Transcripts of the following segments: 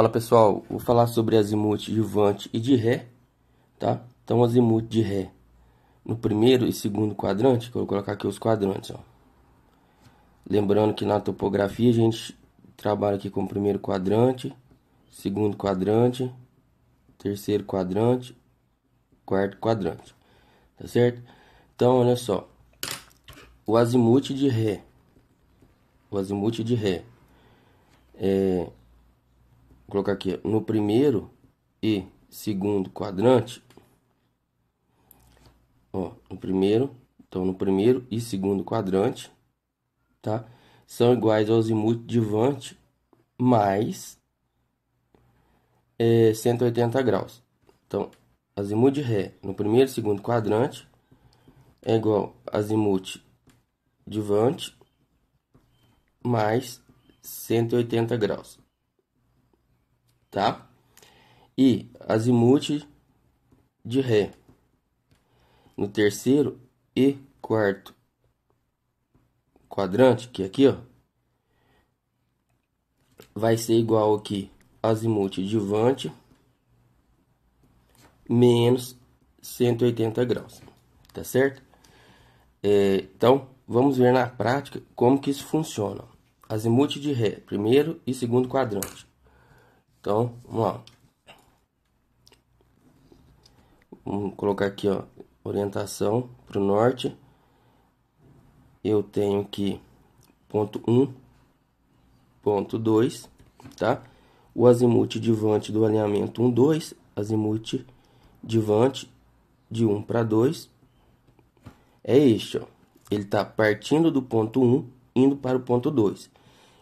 Fala pessoal, vou falar sobre azimuth de vante e de ré, tá? Então azimuth de ré no primeiro e segundo quadrante, que eu vou colocar aqui os quadrantes, ó. Lembrando que na topografia a gente trabalha aqui com o primeiro quadrante, segundo quadrante, terceiro quadrante, quarto quadrante, tá certo? Então olha só, o azimuth de ré, o azimuth de ré, é, Vou colocar aqui, no primeiro e segundo quadrante, ó, no primeiro, então no primeiro e segundo quadrante, tá? São iguais aos vante mais é, 180 graus. Então, azimuth de ré no primeiro e segundo quadrante é igual a azimuth de vante mais 180 graus tá? E azimuth de Ré. No terceiro e quarto quadrante, que é aqui, ó, vai ser igual aqui, azimuth de Vante, menos 180 graus, tá certo? É, então, vamos ver na prática como que isso funciona. Azimuth de Ré, primeiro e segundo quadrante. Então, vamos lá. Vamos colocar aqui, ó, orientação para o norte. Eu tenho aqui ponto 1, um, ponto 2, tá? O azimuth divante do alinhamento 1, 2, azimuth divante de 1 um para 2 é este, ó. Ele está partindo do ponto 1, um, indo para o ponto 2.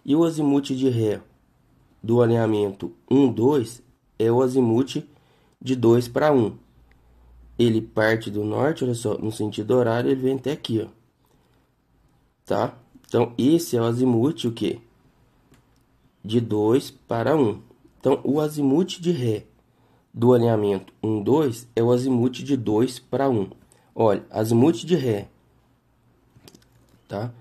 E o azimuth de ré do alinhamento 1, 2 é o azimute de 2 para 1. Ele parte do norte, olha só, no sentido horário, ele vem até aqui, ó. Tá? Então, esse é o azimute, o quê? De 2 para 1. Então, o azimute de Ré do alinhamento 1, 2 é o azimute de 2 para 1. Olha, azimute de Ré. Tá?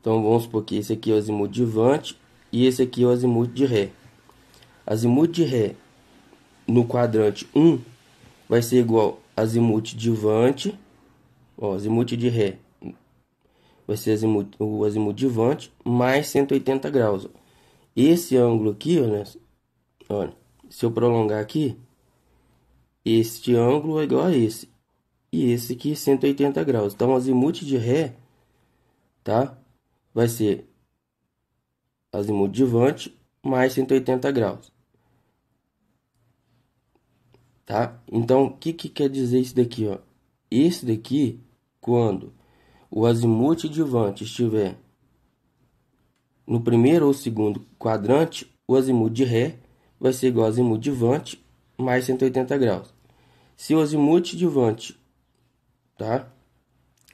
Então, vamos supor que esse aqui é o azimute de Vante e esse aqui é o azimuth de Ré. Azimuth de Ré no quadrante 1 vai ser igual azimuth de Vante, ó, azimuth de Ré vai ser azimuth, o azimuth de Vante mais 180 graus. Esse ângulo aqui, olha, Olha, né, se eu prolongar aqui, este ângulo é igual a esse. E esse aqui 180 graus. Então, azimuth de Ré, tá? Vai ser azimuth divante mais 180 graus. Tá? Então, o que, que quer dizer isso daqui? Ó? Esse daqui, quando o azimuth divante estiver no primeiro ou segundo quadrante, o azimuth de ré vai ser igual ao azimuth divante mais 180 graus. Se o azimuth divante tá,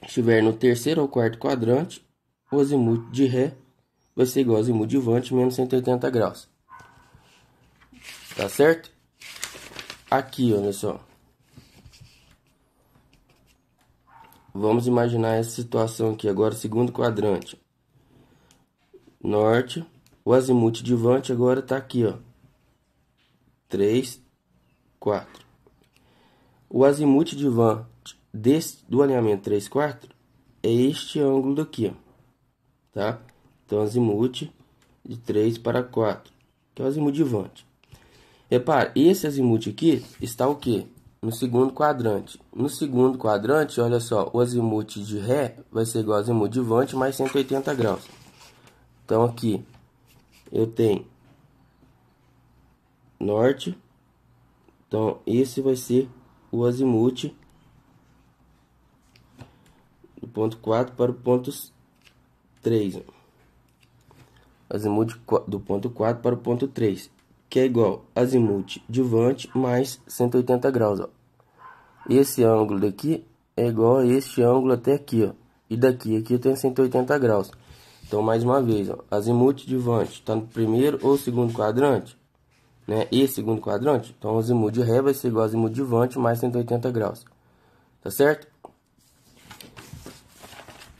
estiver no terceiro ou quarto quadrante, o azimuth de ré vai ser igual a zimudivante menos 180 graus. Tá certo? Aqui, olha só. Vamos imaginar essa situação aqui agora, segundo quadrante. Norte, o azimuth divante agora tá aqui, ó. 3, 4. O azimuth divante desse, do alinhamento 3, 4 é este ângulo daqui, ó. Tá? Então, azimuth de 3 para 4, que é o azimuth vante. Repare, esse azimuth aqui está o quê? No segundo quadrante. No segundo quadrante, olha só, o azimuth de Ré vai ser igual ao azimuth vante mais 180 graus. Então, aqui eu tenho norte. Então, esse vai ser o azimuth do ponto 4 para o ponto 3 azimuth do ponto 4 para o ponto 3, que é igual a de vante mais 180 graus. Ó. Esse ângulo daqui é igual a este ângulo até aqui, ó. E daqui aqui eu tenho 180 graus. Então, mais uma vez, ó, azimuth vante está no primeiro ou segundo quadrante, né? E segundo quadrante, então azimuth de ré vai ser igual a de vante mais 180 graus. Tá certo?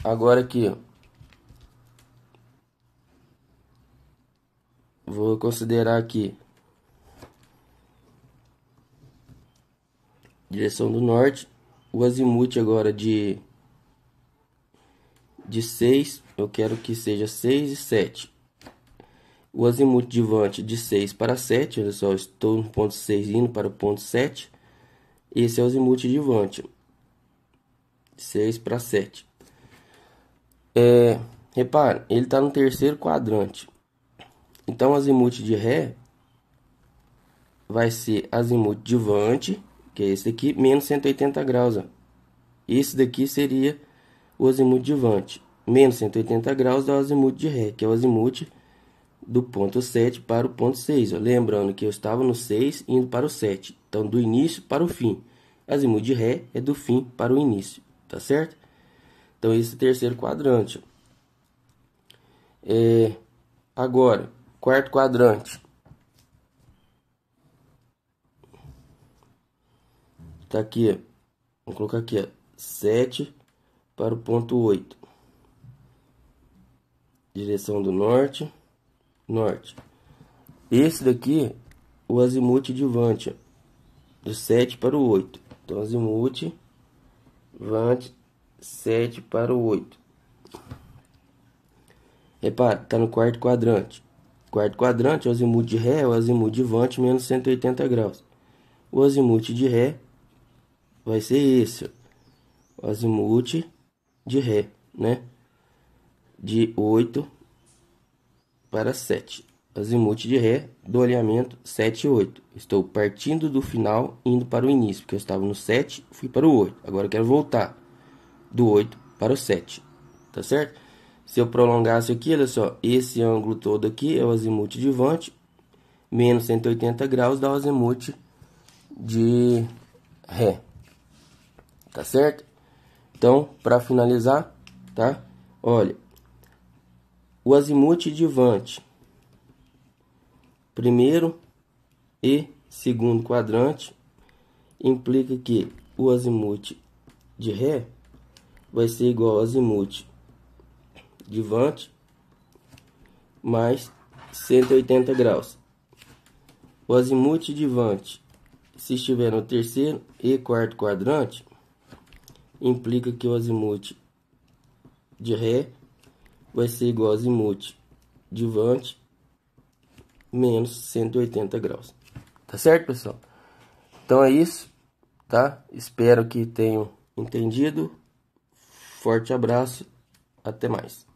Agora aqui, ó Vou considerar aqui. Direção do norte. O azimuth agora de de 6, eu quero que seja 6 e 7. O azimuth de vante de 6 para 7, olha só, estou no ponto 6 indo para o ponto 7. Esse é o azimuth de vante. 6 para 7. É, repara, ele está no terceiro quadrante. Então, azimuth de Ré vai ser azimuth de Vante, que é esse daqui, menos 180 graus. Ó. Esse daqui seria o azimuth de Vante. Menos 180 graus é o azimuth de Ré, que é o azimuth do ponto 7 para o ponto 6. Ó. Lembrando que eu estava no 6 indo para o 7. Então, do início para o fim. Azimuth de Ré é do fim para o início, tá certo? Então, esse terceiro quadrante. É, agora, quarto quadrante. Tá aqui, vou colocar aqui, ó, 7 para o ponto 8. Direção do norte, norte. Esse daqui, o azimuth de Vante, do 7 para o 8. Então, azimuth, Vante, 7 para o 8. Repara, tá no quarto quadrante. Quarto quadrante, o azimuth de Ré é o azimuth de Vante menos 180 graus. O azimuth de Ré vai ser esse. ó. O azimuth de Ré, né? De 8 para 7. Azimuth de Ré do alinhamento 7 e 8. Estou partindo do final, indo para o início, porque eu estava no 7, fui para o 8. Agora eu quero voltar do 8 para o 7, tá certo? Se eu prolongasse aqui, olha só, esse ângulo todo aqui é o azimute de Vante, menos 180 graus dá o azimute de Ré. Tá certo? Então, para finalizar, tá? Olha, o azimute de Vante, primeiro e segundo quadrante, implica que o azimute de Ré vai ser igual ao azimute de mais 180 graus. O azimute de se estiver no terceiro e quarto quadrante, implica que o azimute de Ré vai ser igual ao azimute de menos 180 graus. Tá certo, pessoal? Então é isso, tá? Espero que tenham entendido. Forte abraço, até mais.